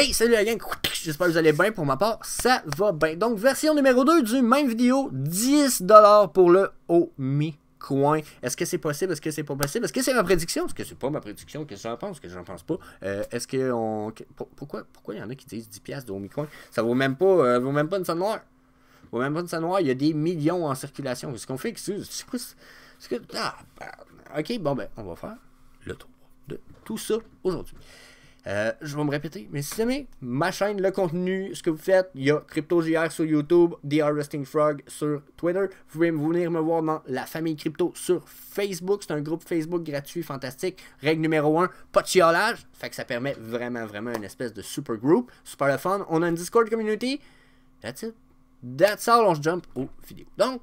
Hey, salut la gang, j'espère que vous allez bien. Pour ma part, ça va bien. Donc, version numéro 2 du même vidéo, 10$ pour le omicoin. Est-ce que c'est possible? Est-ce que c'est pas possible? Est-ce que c'est ma prédiction? Est-ce que c'est pas ma prédiction? Qu'est-ce que j'en pense? que j'en pense pas? Euh, est-ce que on... Pourquoi pourquoi il y en a qui disent 10$ de Omicoin? Ça vaut même pas, euh, vaut même pas une somme noire. Vaut même pas une noire. Il y a des millions en circulation. Ce qu'on fait, c'est ah, bah, ok, bon ben, on va faire le tour de tout ça aujourd'hui. Euh, je vais me répéter, mais si jamais ma chaîne, le contenu, ce que vous faites, il y a CryptoGR sur YouTube, The Harvesting Frog sur Twitter. Vous pouvez venir me voir dans la famille crypto sur Facebook. C'est un groupe Facebook gratuit, fantastique. Règle numéro 1, pas de chiolage. Fait que ça permet vraiment, vraiment une espèce de super groupe, Super le fun. On a une Discord community. That's it. That's all. On se jump aux vidéos. Donc,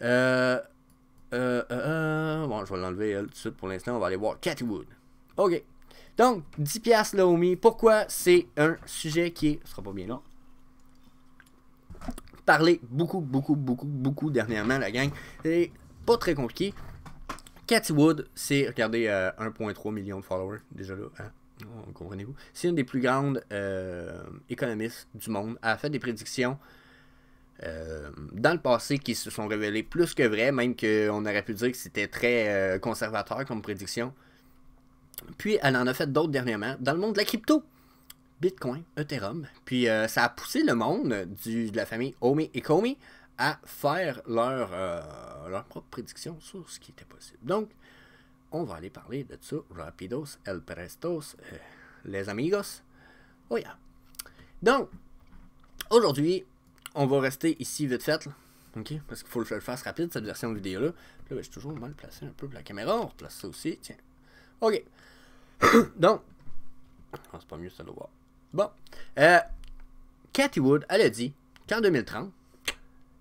euh, euh, euh, euh bon, je vais l'enlever euh, tout de suite pour l'instant. On va aller voir Catwood. Ok. Donc, 10$ Laomi, pourquoi c'est un sujet qui est, sera pas bien long, parler beaucoup, beaucoup, beaucoup, beaucoup dernièrement, la gang. C'est pas très compliqué. Cathy Wood, c'est, regardez, 1,3 euh, million de followers, déjà là, hein, comprenez-vous. C'est une des plus grandes euh, économistes du monde. a fait des prédictions euh, dans le passé qui se sont révélées plus que vraies, même qu'on aurait pu dire que c'était très conservateur comme prédiction. Puis elle en a fait d'autres dernièrement dans le monde de la crypto. Bitcoin, Ethereum. Puis euh, ça a poussé le monde de la famille Omi et Komi à faire leur, euh, leur propre prédiction sur ce qui était possible. Donc, on va aller parler de ça. Rapidos, el prestos, euh, les amigos. Oh Donc, aujourd'hui, on va rester ici vite fait. OK? Parce qu'il faut le faire rapide, cette version de vidéo-là. Là, je suis toujours mal placé un peu la caméra. On replace ça aussi. Tiens. OK. Donc, ah, c'est pas mieux, ça de voir. Bon, euh, Cathy Wood, elle a dit qu'en 2030,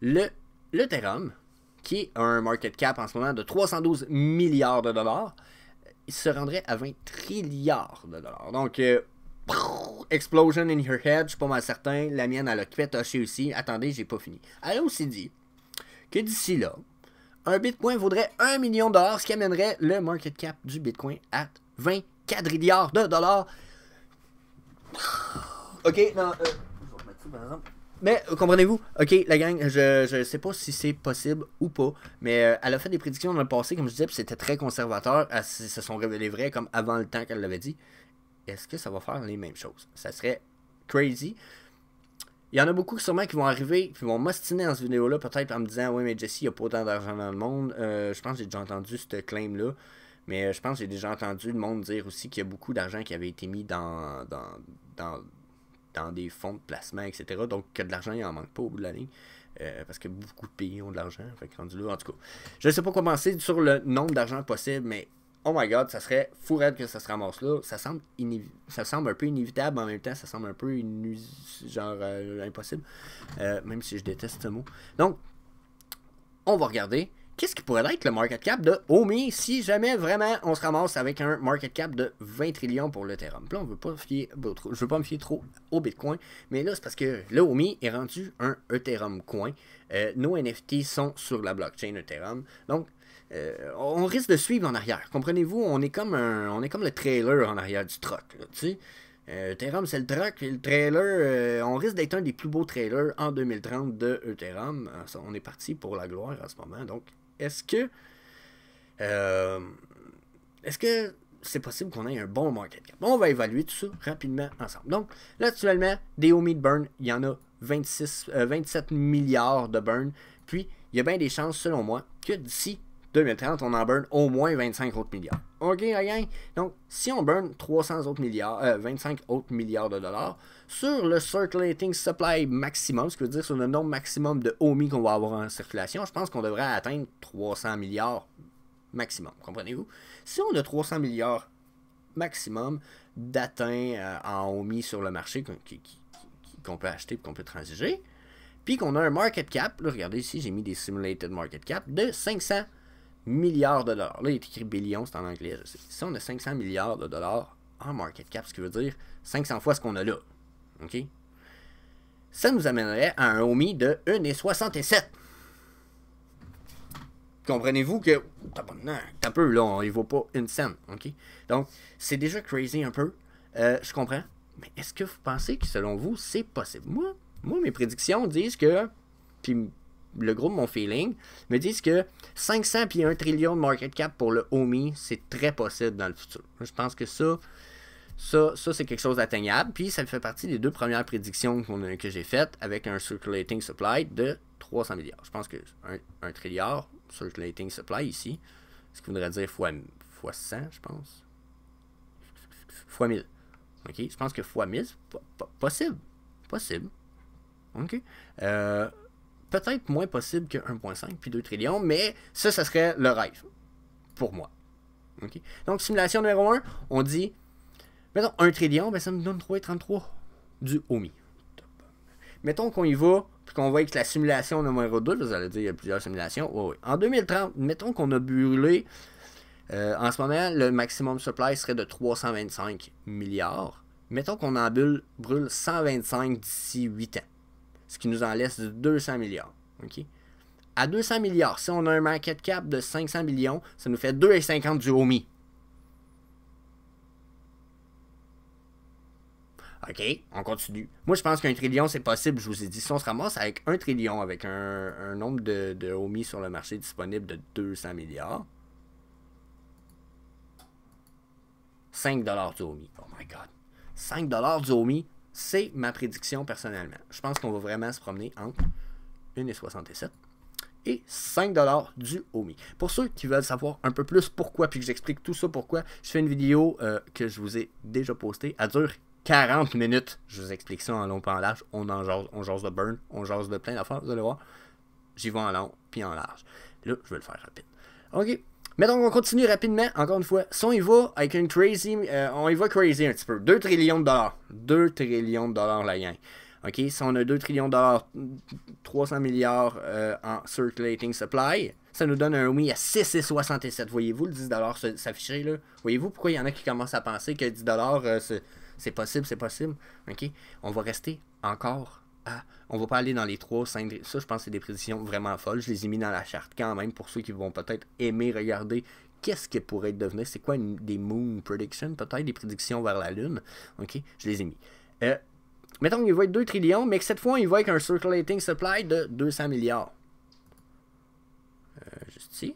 le, le qui a un market cap en ce moment de 312 milliards de dollars, il se rendrait à 20 trilliards de dollars. Donc, euh, explosion in her head, je suis pas mal certain. La mienne, elle a fait ah, aussi. Attendez, j'ai pas fini. Elle a aussi dit que d'ici là, un bitcoin vaudrait 1 million de dollars, ce qui amènerait le market cap du bitcoin à 20 quadrilliards de dollars. Ok, non, euh, Mais euh, comprenez-vous, ok, la gang, je, ne sais pas si c'est possible ou pas, mais euh, elle a fait des prédictions dans le passé, comme je disais, puis c'était très conservateur. Elles se sont révélées vraies comme avant le temps qu'elle l'avait dit. Est-ce que ça va faire les mêmes choses Ça serait crazy. Il y en a beaucoup sûrement qui vont arriver, qui vont m'ostiner dans cette vidéo-là, peut-être en me disant Oui, mais Jesse, il n'y a pas autant d'argent dans le monde. Euh, je pense que j'ai déjà entendu ce claim-là. Mais euh, je pense que j'ai déjà entendu le monde dire aussi qu'il y a beaucoup d'argent qui avait été mis dans, dans, des fonds de placement, etc. Donc que de l'argent, il n'en manque pas au bout de l'année, euh, parce que beaucoup de pays ont de l'argent. Fait rendu là, en tout cas. Je ne sais pas quoi penser sur le nombre d'argent possible, mais oh my god, ça serait fou que ça se ramasse là. Ça semble, ça semble un peu inévitable, mais en même temps, ça semble un peu genre euh, impossible. Euh, même si je déteste ce mot. Donc, on va regarder. Qu'est-ce qui pourrait être le market cap de Omi si jamais vraiment on se ramasse avec un market cap de 20 trillions pour l'Ethereum? Là, on veut pas fier, je veux pas me fier trop au Bitcoin, mais là, c'est parce que le Omi est rendu un Ethereum coin. Euh, nos NFT sont sur la blockchain Ethereum. Donc, euh, on risque de suivre en arrière. Comprenez-vous, on est comme on est comme le trailer en arrière du truck, tu sais. Euh, c'est le truck, le trailer, euh, on risque d'être un des plus beaux trailers en 2030 de Ethereum. Ah, on est parti pour la gloire en ce moment, donc est-ce que est-ce que c'est possible qu'on ait un bon market cap? On va évaluer tout ça rapidement ensemble. Donc, là, actuellement, des homies de burn, il y en a 26, 27 milliards de burn. Puis, il y a bien des chances, selon moi, que d'ici 2030, on en burn au moins 25 autres milliards. OK, rien. Donc, si on burn 300 autres milliards, 25 euh, autres milliards de dollars sur le circulating supply maximum, ce qui veut dire sur le nombre maximum de OMI qu'on va avoir en circulation, je pense qu'on devrait atteindre 300 milliards maximum. Comprenez-vous? Si on a 300 milliards maximum d'atteint euh, en OMI sur le marché qu'on peut acheter et qu'on peut transiger, puis qu'on a un market cap, regardez ici, j'ai mis des simulated market cap de 500 milliards de dollars. Là, il est écrit billion, c'est en anglais, Si on a 500 milliards de dollars en market cap, ce qui veut dire 500 fois ce qu'on a là. OK? Ça nous amènerait à un homie de 1,67. Comprenez-vous que. un oh, peu, là, on ne vaut pas une cent. OK? Donc, c'est déjà crazy un peu. Euh, je comprends. Mais est-ce que vous pensez que, selon vous, c'est possible? Moi, moi, mes prédictions disent que le groupe Mon Feeling, me disent que 500 puis 1 trillion de market cap pour le Omi, c'est très possible dans le futur. Je pense que ça, ça, ça c'est quelque chose d'atteignable. Puis ça fait partie des deux premières prédictions que j'ai faites avec un circulating supply de 300 milliards. Je pense que 1 trilliard, circulating supply ici, ce qui voudrait dire fois, fois 100, je pense. Fois 1000. OK? Je pense que fois 1000, possible. Possible. OK? Euh, peut-être moins possible que 1,5 puis 2 trillions, mais ça, ça serait le rêve pour moi. Donc, simulation numéro 1, on dit, mettons 1 trillion, ben, ça me donne 3,33 du OMI. Mettons qu'on y va, puis qu'on voit que la simulation numéro 2, vous allez dire, il y a plusieurs simulations. En 2030, mettons qu'on a brûlé, euh, en ce moment, le maximum supply serait de 325 milliards. Mettons qu'on en brûle 125 d'ici 8 ans ce qui nous en laisse 200 milliards. À 200 milliards, si on a un market cap de 500 millions, ça nous fait 2,50 du OMI. OK, on continue. Moi, je pense qu'un trillion, c'est possible. Je vous ai dit, si on se ramasse avec un trillion, avec un, nombre de, de sur le marché disponible de 200 milliards, 5 du OMI. Oh my God. 5 du OMI. C'est ma prédiction personnellement. Je pense qu'on va vraiment se promener entre 1,67 et 5 du Omi. Pour ceux qui veulent savoir un peu plus pourquoi, puis que j'explique tout ça pourquoi, je fais une vidéo euh, que je vous ai déjà postée. à dure 40 minutes. Je vous explique ça en long pas en large. On en jase, on de burn, on jase de plein d'affaires, vous allez voir. J'y vais en long puis en large. Là, je vais le faire rapide. OK. Mais donc, on continue rapidement, encore une fois. Si on y va avec une crazy, euh, on y va crazy un petit peu. 2 trillions de dollars. 2 trillions de dollars, la gang. OK, si on a 2 trillions de dollars, 300 milliards euh, en circulating supply, ça nous donne un oui à 6,67. Voyez-vous le 10 dollars s'afficher, là? Voyez-vous pourquoi il y en a qui commencent à penser que 10 dollars, euh, c'est possible, c'est possible? OK, on va rester encore ah, on va pas aller dans les 3 5 ça je pense que c'est des prédictions vraiment folles, je les ai mis dans la charte quand même pour ceux qui vont peut-être aimer regarder qu'est-ce que pourrait devenir, c'est quoi des moon predictions peut-être, des prédictions vers la lune. OK, je les ai mis. Euh, mettons qu'il va être 2 trillions, mais que cette fois il va être un circulating supply de 200 milliards. Euh, juste ici.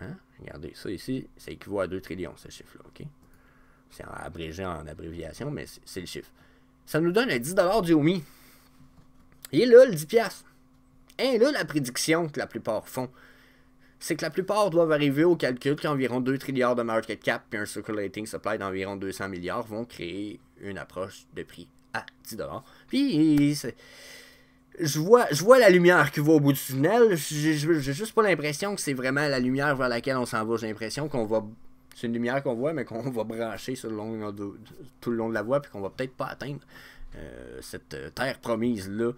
Hein? Regardez, ça ici, ça équivaut à 2 trillions, ce chiffre-là, OK? C'est abrégé en abréviation, mais c'est le chiffre. Ça nous donne 10$ du Omi. Il est là, le 10$. Et hein, là, la prédiction que la plupart font, c'est que la plupart doivent arriver au calcul qu'environ 2 trilliards de market cap et un circulating supply d'environ 200 milliards vont créer une approche de prix à 10$. Puis, je vois, je vois la lumière qui va au bout du tunnel. J'ai juste pas l'impression que c'est vraiment la lumière vers laquelle on s'en va. J'ai l'impression qu'on va. C'est une lumière qu'on voit, mais qu'on va brancher tout le long de la voie, puis qu'on va peut-être pas atteindre euh, cette euh, terre promise-là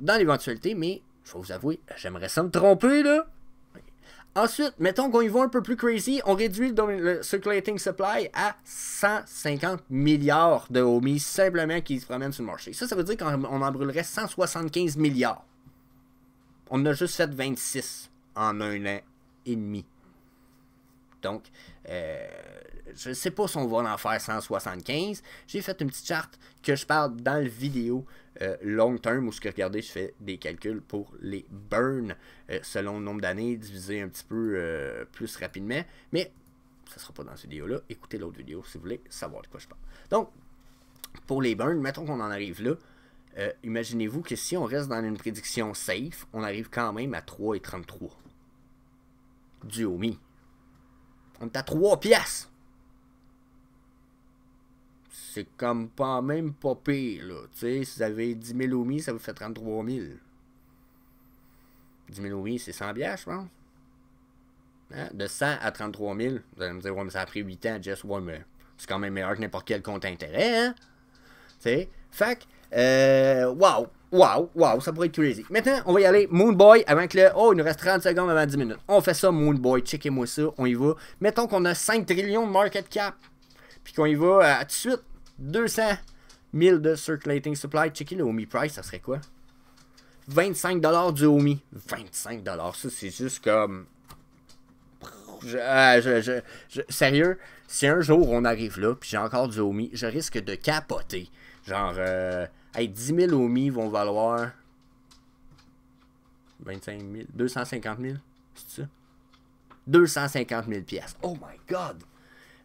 dans l'éventualité, mais je vais vous avouer, j'aimerais ça me tromper, là. Ensuite, mettons qu'on y va un peu plus crazy, on réduit le, circulating supply à 150 milliards de homies simplement qui se promènent sur le marché. Ça, ça veut dire qu'on en brûlerait 175 milliards. On a juste fait 26 en un an et demi. Donc, euh, je ne sais pas si on va en faire 175. J'ai fait une petite charte que je parle dans la vidéo euh, long terme où ce que regardez, je fais des calculs pour les burns euh, selon le nombre d'années divisé un petit peu euh, plus rapidement. Mais ce sera pas dans cette vidéo-là. Écoutez l'autre vidéo si vous voulez savoir de quoi je parle. Donc, pour les burns, mettons qu'on en arrive là. Imaginez-vous que si on reste dans une prédiction safe, on arrive quand même à 3,33 du homie. On est à 3 piastres c'est comme pas même pas pire, là. Tu sais, si vous avez 10 000 omis, ça vous fait 33 000. 10 000 omis, c'est 100 bières, je pense. Hein? De 100 à 33 000, vous allez me dire, ouais, mais ça a pris 8 ans, Jess, ouais, mais c'est quand même meilleur que n'importe quel compte intérêt, hein? Tu sais, fac, euh, wow, wow, wow, ça pourrait être crazy. Maintenant, on va y aller, Moonboy, avant que le, oh, il nous reste 30 secondes avant 10 minutes. On fait ça, Moonboy, checkez-moi ça, on y va. Mettons qu'on a 5 trillions de market cap puis qu'on y va à euh, tout de suite. 200 000 de circulating supply. check-in le OMI price, ça serait quoi? 25$ du OMI, 25$, ça c'est juste comme... Euh, sérieux, si un jour on arrive là, puis j'ai encore du OMI, je risque de capoter. Genre, 10 euh, 000 OMI vont valoir 25 000, 250 000, c'est ça? 250 000 pièces. Oh my god!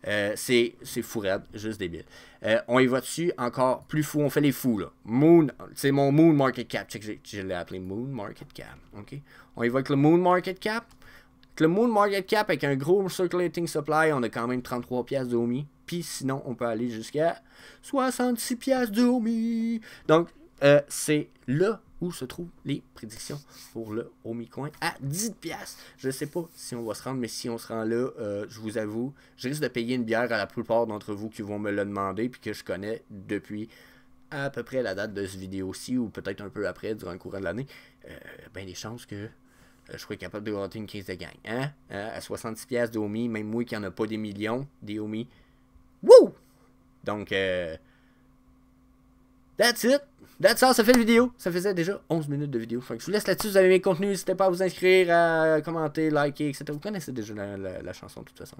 Euh, c'est fou juste débile. Euh, on y va dessus, encore plus fou, on fait les fous là. Moon, c'est mon Moon Market Cap, je, l'ai appelé Moon Market Cap, On y va avec le Moon Market Cap. le Moon Market Cap avec un gros circulating supply, on a quand même 33 pièces de Puis sinon, on peut aller jusqu'à 66 pièces de Donc, euh, c'est là où se trouvent les prédictions pour le coin. à 10 pièces Je sais pas si on va se rendre, mais si on se rend là, euh, je vous avoue, je risque de payer une bière à la plupart d'entre vous qui vont me le demander, puis que je connais depuis à peu près la date de cette vidéo-ci, ou peut-être un peu après, durant le courant de l'année. Euh, ben, des chances que je sois capable de gratter une crise de gang. Hein? hein? À 66 pièces d'Omi, même moi qui en a pas des millions, des Wouh! Donc, euh, That's it. That's all, ça fait la vidéo. Ça faisait déjà 11 minutes de vidéo. Fait je vous laisse là-dessus. Vous avez mes contenus. N'hésitez pas à vous inscrire, à commenter, liker, etc. Vous connaissez déjà la chanson de toute façon.